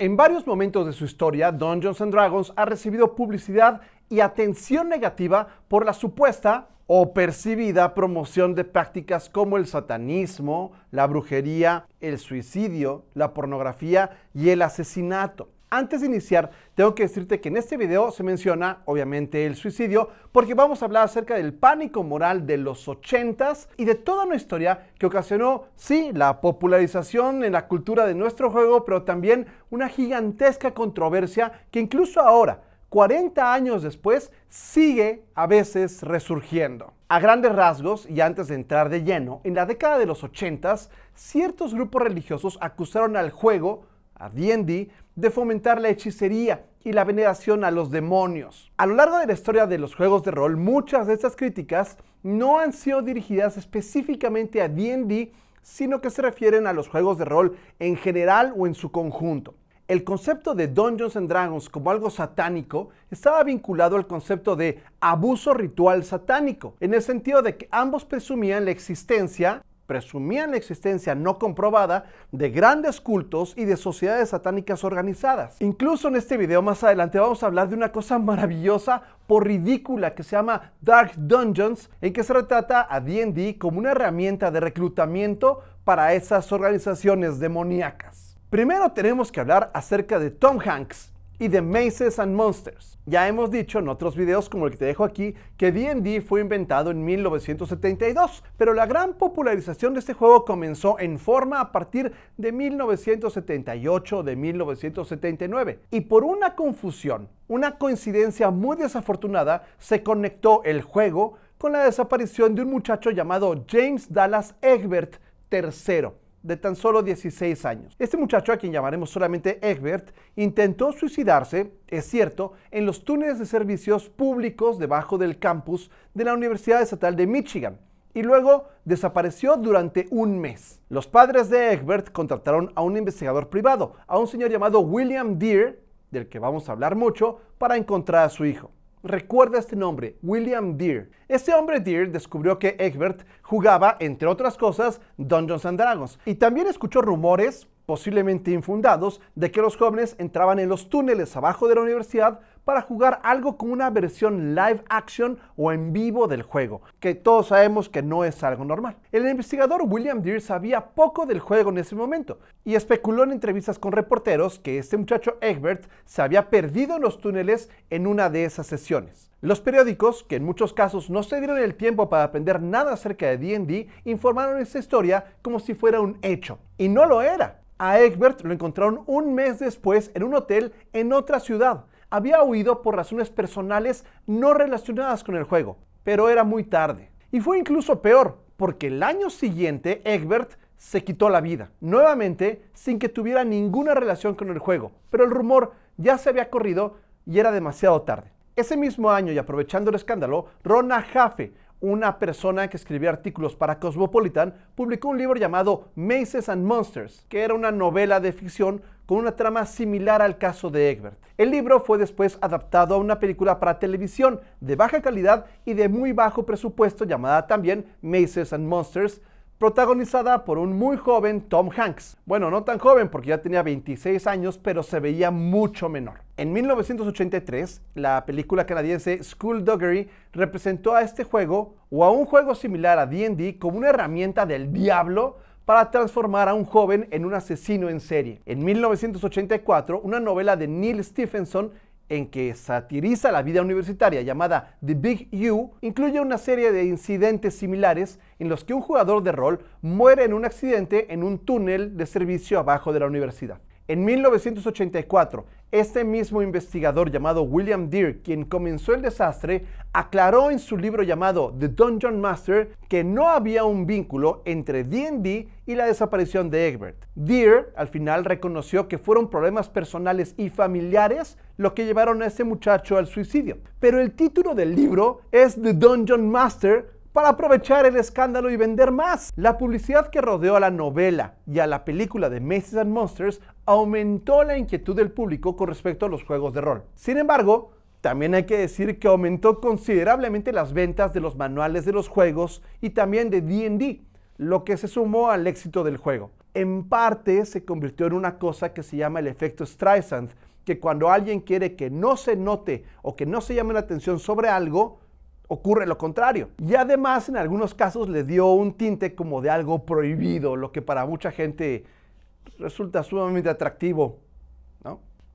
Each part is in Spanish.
En varios momentos de su historia, Dungeons and Dragons ha recibido publicidad y atención negativa por la supuesta o percibida promoción de prácticas como el satanismo, la brujería, el suicidio, la pornografía y el asesinato. Antes de iniciar, tengo que decirte que en este video se menciona, obviamente, el suicidio, porque vamos a hablar acerca del pánico moral de los 80s y de toda una historia que ocasionó, sí, la popularización en la cultura de nuestro juego, pero también una gigantesca controversia que incluso ahora, 40 años después, sigue a veces resurgiendo. A grandes rasgos, y antes de entrar de lleno, en la década de los 80s, ciertos grupos religiosos acusaron al juego a D&D de fomentar la hechicería y la veneración a los demonios. A lo largo de la historia de los juegos de rol, muchas de estas críticas no han sido dirigidas específicamente a D&D, sino que se refieren a los juegos de rol en general o en su conjunto. El concepto de Dungeons and Dragons como algo satánico estaba vinculado al concepto de abuso ritual satánico, en el sentido de que ambos presumían la existencia presumían la existencia no comprobada de grandes cultos y de sociedades satánicas organizadas. Incluso en este video más adelante vamos a hablar de una cosa maravillosa por ridícula que se llama Dark Dungeons, en que se retrata a D&D como una herramienta de reclutamiento para esas organizaciones demoníacas. Primero tenemos que hablar acerca de Tom Hanks, y de Maces and Monsters. Ya hemos dicho en otros videos como el que te dejo aquí que D&D fue inventado en 1972, pero la gran popularización de este juego comenzó en forma a partir de 1978 de 1979 y por una confusión, una coincidencia muy desafortunada, se conectó el juego con la desaparición de un muchacho llamado James Dallas Egbert III de tan solo 16 años. Este muchacho, a quien llamaremos solamente Egbert, intentó suicidarse, es cierto, en los túneles de servicios públicos debajo del campus de la Universidad Estatal de Michigan y luego desapareció durante un mes. Los padres de Egbert contrataron a un investigador privado, a un señor llamado William Deere, del que vamos a hablar mucho, para encontrar a su hijo. Recuerda este nombre, William Deere. Este hombre Deere descubrió que Egbert jugaba, entre otras cosas, Dungeons and Dragons. Y también escuchó rumores, posiblemente infundados, de que los jóvenes entraban en los túneles abajo de la universidad para jugar algo con una versión live action o en vivo del juego, que todos sabemos que no es algo normal. El investigador William Deere sabía poco del juego en ese momento y especuló en entrevistas con reporteros que este muchacho Egbert se había perdido en los túneles en una de esas sesiones. Los periódicos, que en muchos casos no se dieron el tiempo para aprender nada acerca de D&D, informaron esta historia como si fuera un hecho. Y no lo era. A Egbert lo encontraron un mes después en un hotel en otra ciudad, había huido por razones personales no relacionadas con el juego, pero era muy tarde. Y fue incluso peor, porque el año siguiente Egbert se quitó la vida, nuevamente sin que tuviera ninguna relación con el juego, pero el rumor ya se había corrido y era demasiado tarde. Ese mismo año y aprovechando el escándalo, Rona Hafe, una persona que escribía artículos para Cosmopolitan, publicó un libro llamado Maces and Monsters, que era una novela de ficción con una trama similar al caso de Egbert. El libro fue después adaptado a una película para televisión de baja calidad y de muy bajo presupuesto llamada también Mazes and Monsters, protagonizada por un muy joven Tom Hanks. Bueno, no tan joven porque ya tenía 26 años, pero se veía mucho menor. En 1983, la película canadiense School Doggery representó a este juego o a un juego similar a D&D como una herramienta del diablo para transformar a un joven en un asesino en serie. En 1984, una novela de Neil Stephenson en que satiriza la vida universitaria llamada The Big U, incluye una serie de incidentes similares en los que un jugador de rol muere en un accidente en un túnel de servicio abajo de la universidad. En 1984, este mismo investigador llamado William Deere, quien comenzó el desastre, aclaró en su libro llamado The Dungeon Master que no había un vínculo entre D&D y la desaparición de Egbert. Deere al final reconoció que fueron problemas personales y familiares lo que llevaron a este muchacho al suicidio. Pero el título del libro es The Dungeon Master para aprovechar el escándalo y vender más. La publicidad que rodeó a la novela y a la película de Maces and Monsters aumentó la inquietud del público con respecto a los juegos de rol. Sin embargo, también hay que decir que aumentó considerablemente las ventas de los manuales de los juegos y también de DD, lo que se sumó al éxito del juego. En parte se convirtió en una cosa que se llama el efecto Streisand, que cuando alguien quiere que no se note o que no se llame la atención sobre algo, ocurre lo contrario. Y además en algunos casos le dio un tinte como de algo prohibido, lo que para mucha gente resulta sumamente atractivo.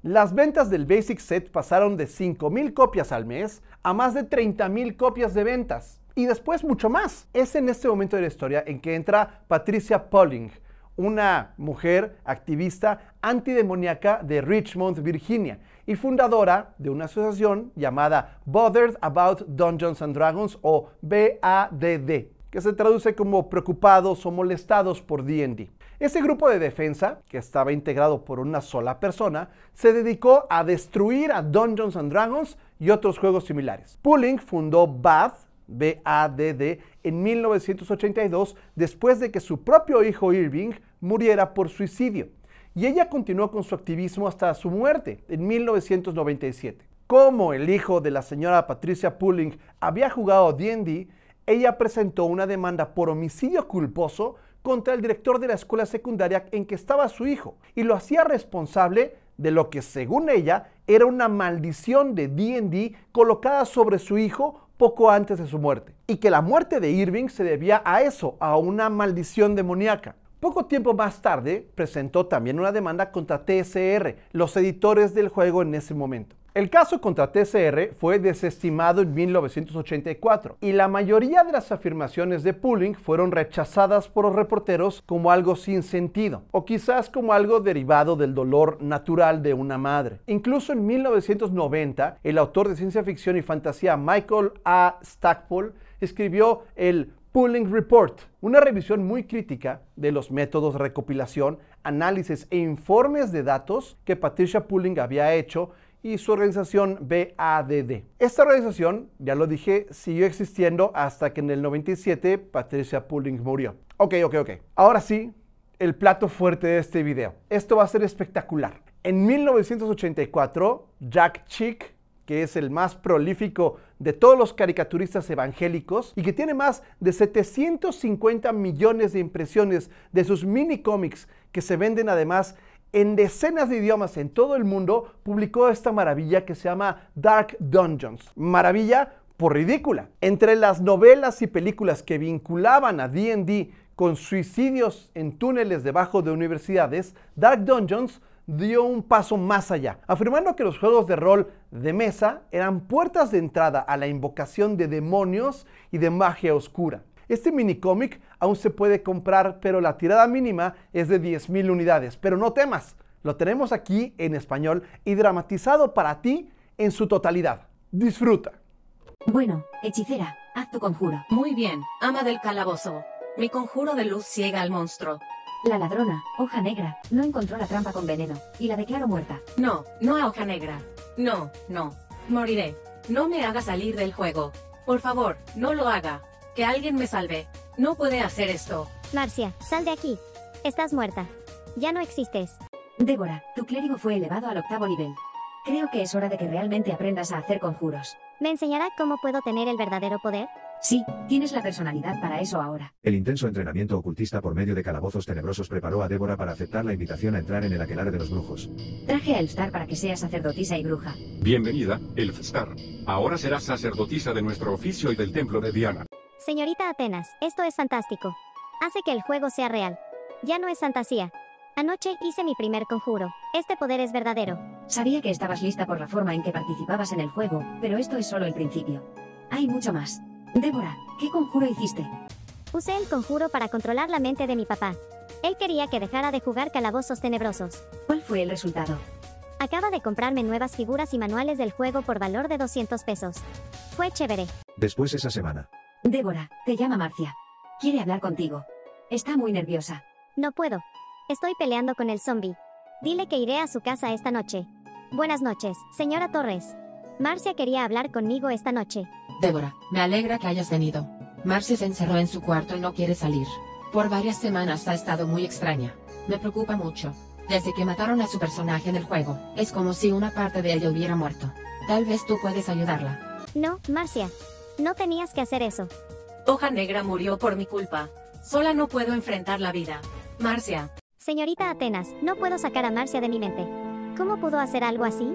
Las ventas del Basic Set pasaron de 5.000 copias al mes a más de 30.000 copias de ventas. Y después mucho más. Es en este momento de la historia en que entra Patricia polling una mujer activista antidemoniaca de Richmond, Virginia, y fundadora de una asociación llamada Bothered About Dungeons and Dragons o BADD, que se traduce como preocupados o molestados por DD. Ese grupo de defensa, que estaba integrado por una sola persona, se dedicó a destruir a Dungeons and Dragons y otros juegos similares. Pulling fundó BAD, BADD en 1982 después de que su propio hijo Irving muriera por suicidio y ella continuó con su activismo hasta su muerte en 1997. Como el hijo de la señora Patricia Pulling había jugado D&D, ella presentó una demanda por homicidio culposo contra el director de la escuela secundaria en que estaba su hijo y lo hacía responsable de lo que según ella era una maldición de D&D colocada sobre su hijo poco antes de su muerte y que la muerte de Irving se debía a eso, a una maldición demoníaca. Poco tiempo más tarde, presentó también una demanda contra TSR, los editores del juego en ese momento. El caso contra TSR fue desestimado en 1984 y la mayoría de las afirmaciones de Pulling fueron rechazadas por los reporteros como algo sin sentido o quizás como algo derivado del dolor natural de una madre. Incluso en 1990, el autor de ciencia ficción y fantasía Michael A. Stackpole escribió el Pulling Report, una revisión muy crítica de los métodos de recopilación, análisis e informes de datos que Patricia Pooling había hecho y su organización BADD. Esta organización, ya lo dije, siguió existiendo hasta que en el 97 Patricia Pooling murió. Ok, ok, ok. Ahora sí, el plato fuerte de este video. Esto va a ser espectacular. En 1984, Jack Chick, que es el más prolífico de todos los caricaturistas evangélicos y que tiene más de 750 millones de impresiones de sus mini cómics que se venden además en decenas de idiomas en todo el mundo, publicó esta maravilla que se llama Dark Dungeons. Maravilla por ridícula. Entre las novelas y películas que vinculaban a D&D con suicidios en túneles debajo de universidades, Dark Dungeons dio un paso más allá, afirmando que los juegos de rol de mesa eran puertas de entrada a la invocación de demonios y de magia oscura. Este minicómic aún se puede comprar, pero la tirada mínima es de 10.000 unidades. Pero no temas, lo tenemos aquí en español y dramatizado para ti en su totalidad. Disfruta. Bueno, hechicera, haz tu conjuro. Muy bien, ama del calabozo. Mi conjuro de luz ciega al monstruo. La ladrona, hoja negra, no encontró la trampa con veneno, y la declaró muerta. No, no a hoja negra. No, no. Moriré. No me haga salir del juego. Por favor, no lo haga. Que alguien me salve. No puede hacer esto. Marcia, sal de aquí. Estás muerta. Ya no existes. Débora, tu clérigo fue elevado al octavo nivel. Creo que es hora de que realmente aprendas a hacer conjuros. ¿Me enseñará cómo puedo tener el verdadero poder? Sí, tienes la personalidad para eso ahora. El intenso entrenamiento ocultista por medio de calabozos tenebrosos preparó a Débora para aceptar la invitación a entrar en el aquelarre de los brujos. Traje a Elfstar para que sea sacerdotisa y bruja. Bienvenida, Elfstar. Ahora serás sacerdotisa de nuestro oficio y del templo de Diana. Señorita Atenas, esto es fantástico. Hace que el juego sea real. Ya no es fantasía. Anoche hice mi primer conjuro. Este poder es verdadero. Sabía que estabas lista por la forma en que participabas en el juego, pero esto es solo el principio. Hay mucho más. Débora, ¿qué conjuro hiciste? Usé el conjuro para controlar la mente de mi papá. Él quería que dejara de jugar calabozos tenebrosos. ¿Cuál fue el resultado? Acaba de comprarme nuevas figuras y manuales del juego por valor de 200 pesos. Fue chévere. Después esa semana. Débora, te llama Marcia. Quiere hablar contigo. Está muy nerviosa. No puedo. Estoy peleando con el zombie. Dile que iré a su casa esta noche. Buenas noches, señora Torres. Marcia quería hablar conmigo esta noche. Débora, me alegra que hayas venido. Marcia se encerró en su cuarto y no quiere salir. Por varias semanas ha estado muy extraña. Me preocupa mucho. Desde que mataron a su personaje en el juego, es como si una parte de ella hubiera muerto. Tal vez tú puedes ayudarla. No, Marcia. No tenías que hacer eso. Hoja Negra murió por mi culpa. Sola no puedo enfrentar la vida. Marcia. Señorita Atenas, no puedo sacar a Marcia de mi mente. ¿Cómo pudo hacer algo así?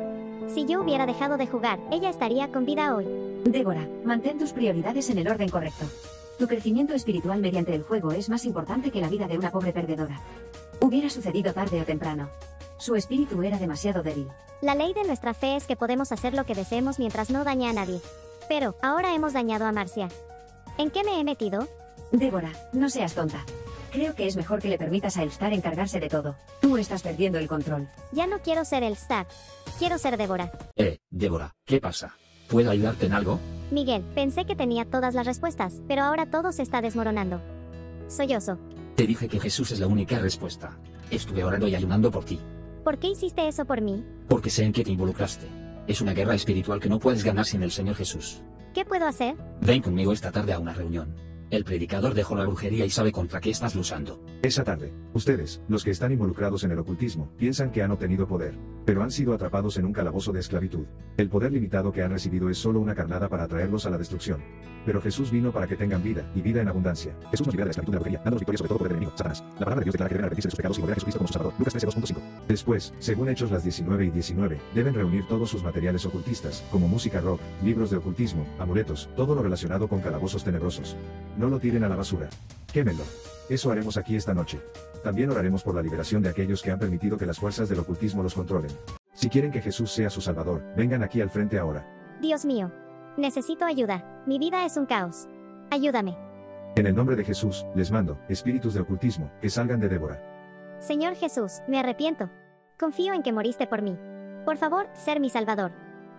Si yo hubiera dejado de jugar, ella estaría con vida hoy. Débora, mantén tus prioridades en el orden correcto. Tu crecimiento espiritual mediante el juego es más importante que la vida de una pobre perdedora. Hubiera sucedido tarde o temprano. Su espíritu era demasiado débil. La ley de nuestra fe es que podemos hacer lo que deseemos mientras no daña a nadie. Pero, ahora hemos dañado a Marcia. ¿En qué me he metido? Débora, no seas tonta. Creo que es mejor que le permitas a Elstar encargarse de todo. Tú estás perdiendo el control. Ya no quiero ser Elstar. Quiero ser Débora. Eh, Débora, ¿qué pasa? ¿Puedo ayudarte en algo? Miguel, pensé que tenía todas las respuestas, pero ahora todo se está desmoronando. oso. Te dije que Jesús es la única respuesta. Estuve orando y ayunando por ti. ¿Por qué hiciste eso por mí? Porque sé en qué te involucraste. Es una guerra espiritual que no puedes ganar sin el Señor Jesús. ¿Qué puedo hacer? Ven conmigo esta tarde a una reunión. El predicador dejó la brujería y sabe contra qué estás luchando. Esa tarde, ustedes, los que están involucrados en el ocultismo, piensan que han obtenido poder, pero han sido atrapados en un calabozo de esclavitud. El poder limitado que han recibido es solo una carnada para atraerlos a la destrucción. Pero Jesús vino para que tengan vida, y vida en abundancia. Jesús nos libera de la esclavitud de la brujería, dándonos victoria sobre todo el enemigo, Satanás. La palabra de Dios declara que deben arrepentirse de sus pecados y volver a Jesucristo como su Salvador. Lucas 13.2.5 Después, según Hechos las 19 y 19, deben reunir todos sus materiales ocultistas, como música rock, libros de ocultismo, amuletos, todo lo relacionado con calabozos tenebrosos. No lo tiren a la basura. Quémenlo. Eso haremos aquí esta noche. También oraremos por la liberación de aquellos que han permitido que las fuerzas del ocultismo los controlen. Si quieren que Jesús sea su Salvador, vengan aquí al frente ahora. Dios mío. Necesito ayuda. Mi vida es un caos. Ayúdame. En el nombre de Jesús, les mando, espíritus de ocultismo, que salgan de Débora. Señor Jesús, me arrepiento. Confío en que moriste por mí. Por favor, ser mi Salvador.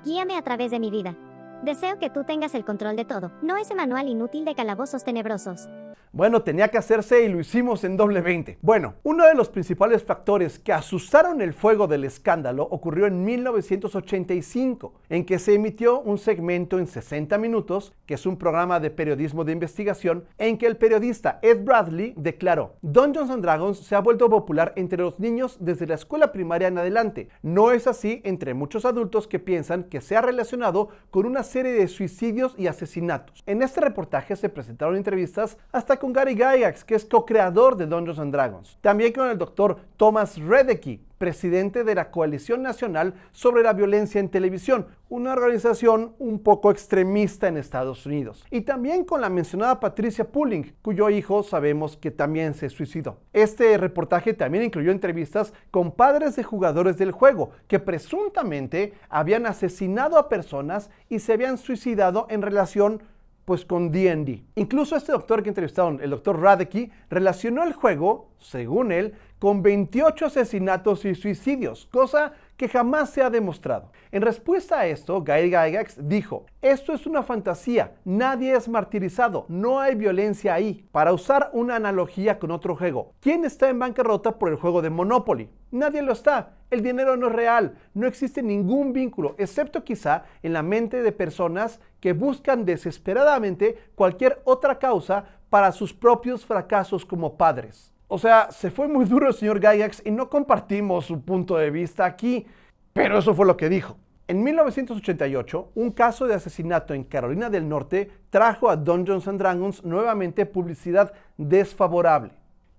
Guíame a través de mi vida. Deseo que tú tengas el control de todo, no ese manual inútil de calabozos tenebrosos. Bueno, tenía que hacerse y lo hicimos en doble 20. Bueno, uno de los principales factores que asustaron el fuego del escándalo ocurrió en 1985, en que se emitió un segmento en 60 minutos, que es un programa de periodismo de investigación, en que el periodista Ed Bradley declaró, Dungeons and Dragons se ha vuelto popular entre los niños desde la escuela primaria en adelante. No es así entre muchos adultos que piensan que se ha relacionado con una serie de suicidios y asesinatos. En este reportaje se presentaron entrevistas a hasta con Gary Gygax, que es co-creador de Dungeons and Dragons. También con el doctor Thomas Redeki, presidente de la Coalición Nacional sobre la Violencia en Televisión, una organización un poco extremista en Estados Unidos. Y también con la mencionada Patricia Pulling, cuyo hijo sabemos que también se suicidó. Este reportaje también incluyó entrevistas con padres de jugadores del juego que presuntamente habían asesinado a personas y se habían suicidado en relación pues con D&D. Incluso este doctor que entrevistaron, el doctor Radecki, relacionó el juego, según él, con 28 asesinatos y suicidios, cosa que jamás se ha demostrado. En respuesta a esto, Gail Gygax dijo, esto es una fantasía, nadie es martirizado, no hay violencia ahí. Para usar una analogía con otro juego, ¿quién está en bancarrota por el juego de Monopoly? Nadie lo está. El dinero no es real, no existe ningún vínculo, excepto quizá en la mente de personas que buscan desesperadamente cualquier otra causa para sus propios fracasos como padres. O sea, se fue muy duro el señor Gygax y no compartimos su punto de vista aquí, pero eso fue lo que dijo. En 1988, un caso de asesinato en Carolina del Norte trajo a Dungeons Johnson Dragons nuevamente publicidad desfavorable.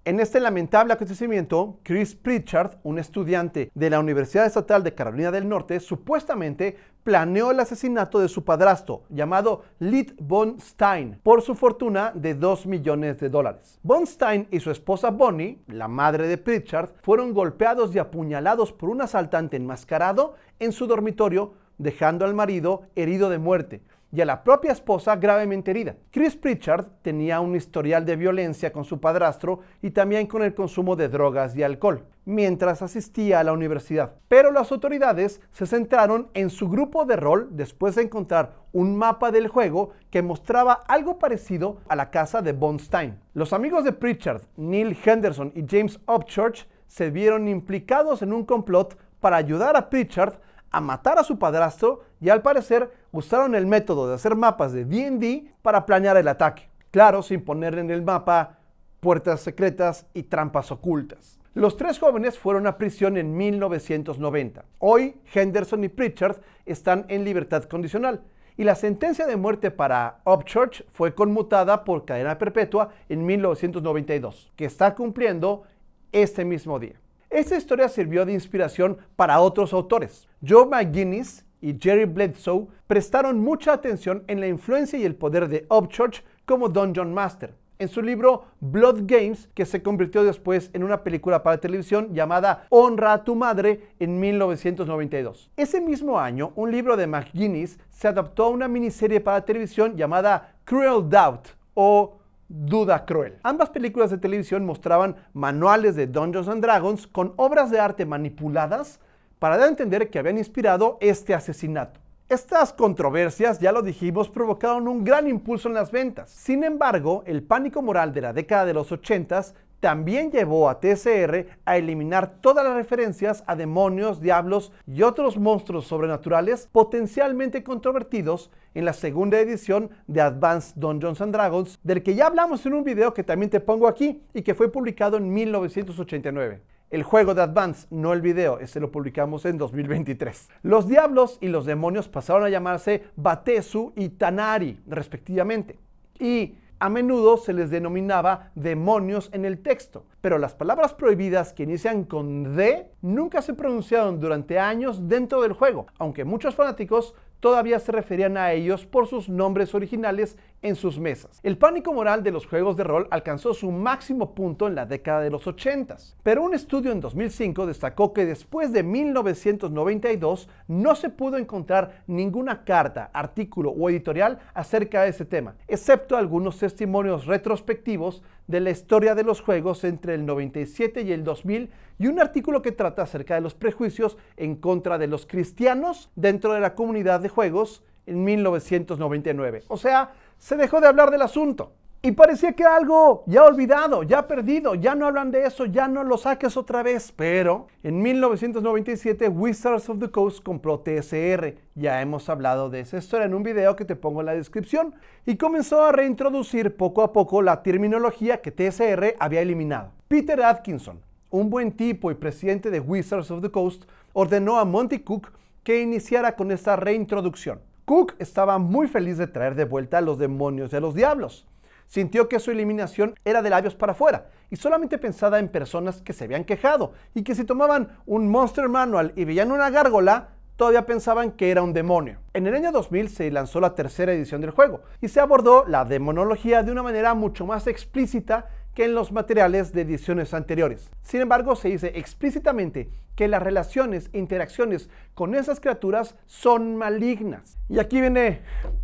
En este lamentable acontecimiento, Chris Pritchard, un estudiante de la Universidad Estatal de Carolina del Norte, supuestamente planeó el asesinato de su padrastro, llamado Lit von Stein, por su fortuna de 2 millones de dólares. Von Stein y su esposa Bonnie, la madre de Pritchard, fueron golpeados y apuñalados por un asaltante enmascarado en su dormitorio, dejando al marido herido de muerte y a la propia esposa gravemente herida. Chris Pritchard tenía un historial de violencia con su padrastro y también con el consumo de drogas y alcohol, mientras asistía a la universidad. Pero las autoridades se centraron en su grupo de rol después de encontrar un mapa del juego que mostraba algo parecido a la casa de Bonstein. Los amigos de Pritchard, Neil Henderson y James Upchurch, se vieron implicados en un complot para ayudar a Pritchard a matar a su padrastro y al parecer usaron el método de hacer mapas de DD para planear el ataque. Claro, sin poner en el mapa puertas secretas y trampas ocultas. Los tres jóvenes fueron a prisión en 1990. Hoy, Henderson y Pritchard están en libertad condicional y la sentencia de muerte para Upchurch fue conmutada por cadena perpetua en 1992, que está cumpliendo este mismo día. Esta historia sirvió de inspiración para otros autores. Joe McGuinness y Jerry Bledsoe prestaron mucha atención en la influencia y el poder de Upchurch como Dungeon Master. En su libro Blood Games, que se convirtió después en una película para televisión llamada Honra a tu madre en 1992. Ese mismo año, un libro de McGuinness se adaptó a una miniserie para televisión llamada Cruel Doubt o Duda Cruel. Ambas películas de televisión mostraban manuales de Dungeons and Dragons con obras de arte manipuladas para dar a entender que habían inspirado este asesinato. Estas controversias, ya lo dijimos, provocaron un gran impulso en las ventas. Sin embargo, el pánico moral de la década de los 80 también llevó a TSR a eliminar todas las referencias a demonios, diablos y otros monstruos sobrenaturales potencialmente controvertidos en la segunda edición de Advanced Dungeons and Dragons, del que ya hablamos en un video que también te pongo aquí y que fue publicado en 1989. El juego de Advance, no el video, ese lo publicamos en 2023. Los diablos y los demonios pasaron a llamarse Batesu y Tanari, respectivamente. Y a menudo se les denominaba demonios en el texto, pero las palabras prohibidas que inician con D nunca se pronunciaron durante años dentro del juego, aunque muchos fanáticos todavía se referían a ellos por sus nombres originales en sus mesas. El pánico moral de los juegos de rol alcanzó su máximo punto en la década de los 80, pero un estudio en 2005 destacó que después de 1992 no se pudo encontrar ninguna carta, artículo o editorial acerca de ese tema, excepto algunos testimonios retrospectivos de la historia de los juegos entre el 97 y el 2000 y un artículo que trata acerca de los prejuicios en contra de los cristianos dentro de la comunidad de juegos en 1999. O sea, se dejó de hablar del asunto. Y parecía que era algo ya olvidado, ya perdido, ya no hablan de eso, ya no lo saques otra vez. Pero en 1997 Wizards of the Coast compró TSR. Ya hemos hablado de esa historia en un video que te pongo en la descripción. Y comenzó a reintroducir poco a poco la terminología que TSR había eliminado. Peter Atkinson, un buen tipo y presidente de Wizards of the Coast, ordenó a Monty Cook que iniciara con esta reintroducción. Cook estaba muy feliz de traer de vuelta a los demonios y a los diablos. Sintió que su eliminación era de labios para afuera y solamente pensada en personas que se habían quejado y que si tomaban un Monster Manual y veían una gárgola, todavía pensaban que era un demonio. En el año 2000 se lanzó la tercera edición del juego y se abordó la demonología de una manera mucho más explícita que en los materiales de ediciones anteriores. Sin embargo, se dice explícitamente que las relaciones e interacciones con esas criaturas son malignas. Y aquí viene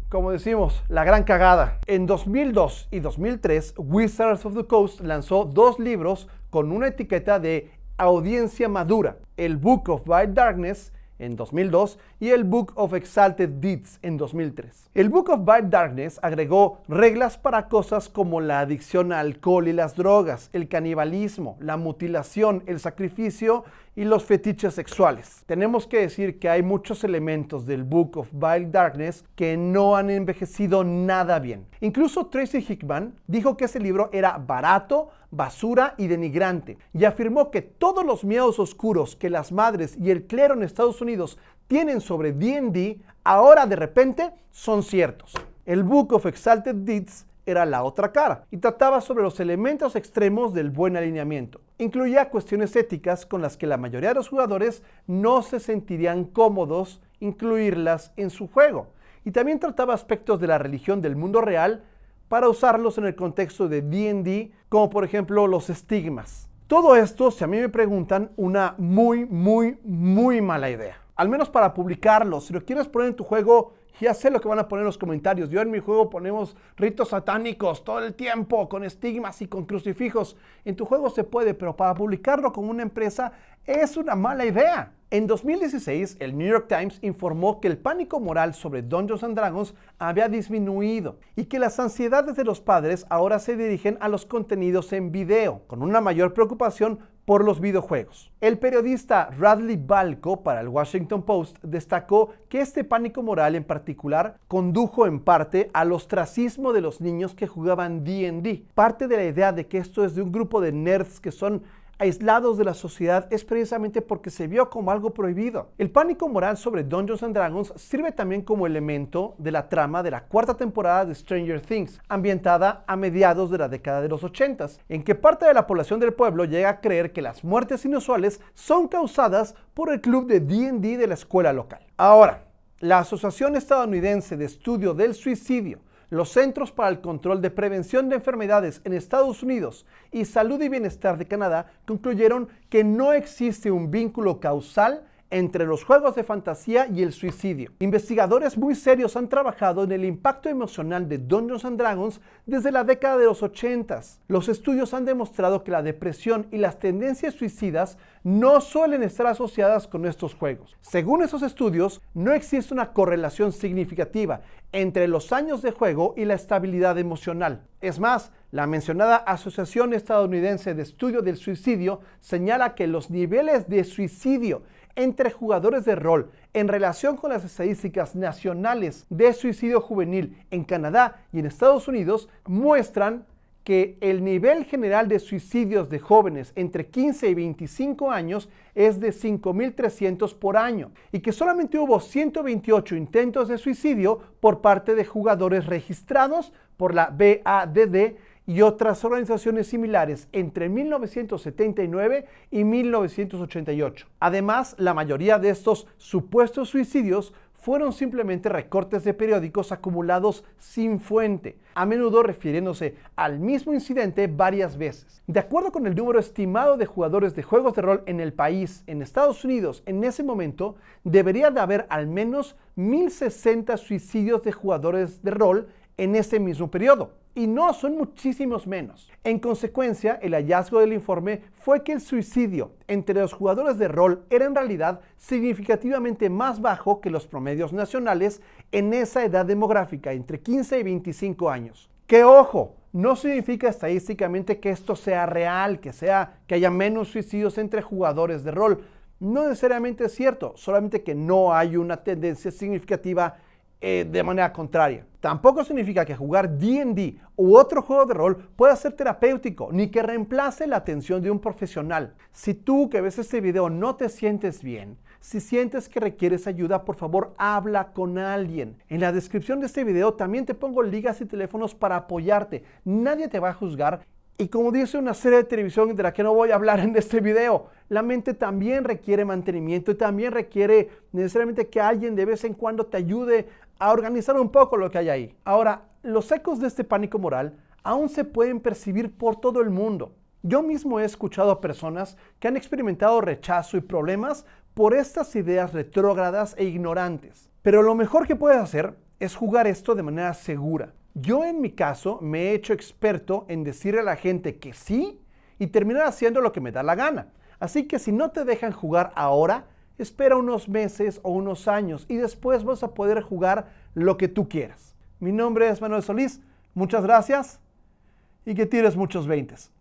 como decimos, la gran cagada. En 2002 y 2003, Wizards of the Coast lanzó dos libros con una etiqueta de audiencia madura, el Book of Bite Darkness en 2002 y el Book of Exalted Deeds en 2003. El Book of Bad Darkness agregó reglas para cosas como la adicción al alcohol y las drogas, el canibalismo, la mutilación, el sacrificio y los fetiches sexuales. Tenemos que decir que hay muchos elementos del Book of Vile Darkness que no han envejecido nada bien. Incluso Tracy Hickman dijo que ese libro era barato, basura y denigrante, y afirmó que todos los miedos oscuros que las madres y el clero en Estados Unidos tienen sobre D&D ahora de repente son ciertos. El Book of Exalted Deeds era la otra cara y trataba sobre los elementos extremos del buen alineamiento. Incluía cuestiones éticas con las que la mayoría de los jugadores no se sentirían cómodos incluirlas en su juego. Y también trataba aspectos de la religión del mundo real para usarlos en el contexto de DD, como por ejemplo los estigmas. Todo esto, si a mí me preguntan, una muy, muy, muy mala idea. Al menos para publicarlo, si lo quieres poner en tu juego, ya sé lo que van a poner en los comentarios. Yo en mi juego ponemos ritos satánicos todo el tiempo, con estigmas y con crucifijos. En tu juego se puede, pero para publicarlo con una empresa es una mala idea. En 2016, el New York Times informó que el pánico moral sobre Dungeons and Dragons había disminuido y que las ansiedades de los padres ahora se dirigen a los contenidos en video, con una mayor preocupación por los videojuegos. El periodista Radley Balco para el Washington Post destacó que este pánico moral en particular condujo en parte al ostracismo de los niños que jugaban D&D, parte de la idea de que esto es de un grupo de nerds que son aislados de la sociedad es precisamente porque se vio como algo prohibido. El pánico moral sobre Dungeons and Dragons sirve también como elemento de la trama de la cuarta temporada de Stranger Things, ambientada a mediados de la década de los 80, en que parte de la población del pueblo llega a creer que las muertes inusuales son causadas por el club de DD de la escuela local. Ahora, la Asociación Estadounidense de Estudio del Suicidio los Centros para el Control de Prevención de Enfermedades en Estados Unidos y Salud y Bienestar de Canadá concluyeron que no existe un vínculo causal entre los juegos de fantasía y el suicidio. Investigadores muy serios han trabajado en el impacto emocional de Dungeons and Dragons desde la década de los 80. Los estudios han demostrado que la depresión y las tendencias suicidas no suelen estar asociadas con estos juegos. Según esos estudios, no existe una correlación significativa entre los años de juego y la estabilidad emocional. Es más, la mencionada Asociación Estadounidense de Estudio del Suicidio señala que los niveles de suicidio entre jugadores de rol en relación con las estadísticas nacionales de suicidio juvenil en Canadá y en Estados Unidos muestran que el nivel general de suicidios de jóvenes entre 15 y 25 años es de 5.300 por año y que solamente hubo 128 intentos de suicidio por parte de jugadores registrados por la BADD y otras organizaciones similares entre 1979 y 1988. Además, la mayoría de estos supuestos suicidios fueron simplemente recortes de periódicos acumulados sin fuente, a menudo refiriéndose al mismo incidente varias veces. De acuerdo con el número estimado de jugadores de juegos de rol en el país, en Estados Unidos, en ese momento, debería de haber al menos 1.060 suicidios de jugadores de rol en ese mismo periodo. Y no, son muchísimos menos. En consecuencia, el hallazgo del informe fue que el suicidio entre los jugadores de rol era en realidad significativamente más bajo que los promedios nacionales en esa edad demográfica, entre 15 y 25 años. Que ojo, no significa estadísticamente que esto sea real, que sea que haya menos suicidios entre jugadores de rol. No necesariamente es cierto, solamente que no hay una tendencia significativa eh, de manera contraria. Tampoco significa que jugar DD u otro juego de rol pueda ser terapéutico, ni que reemplace la atención de un profesional. Si tú que ves este video no te sientes bien, si sientes que requieres ayuda, por favor habla con alguien. En la descripción de este video también te pongo ligas y teléfonos para apoyarte. Nadie te va a juzgar. Y como dice una serie de televisión de la que no voy a hablar en este video, la mente también requiere mantenimiento y también requiere necesariamente que alguien de vez en cuando te ayude a organizar un poco lo que hay ahí. Ahora, los ecos de este pánico moral aún se pueden percibir por todo el mundo. Yo mismo he escuchado a personas que han experimentado rechazo y problemas por estas ideas retrógradas e ignorantes. Pero lo mejor que puedes hacer es jugar esto de manera segura. Yo en mi caso me he hecho experto en decirle a la gente que sí y terminar haciendo lo que me da la gana. Así que si no te dejan jugar ahora, espera unos meses o unos años y después vas a poder jugar lo que tú quieras. Mi nombre es Manuel Solís, muchas gracias y que tires muchos veintes.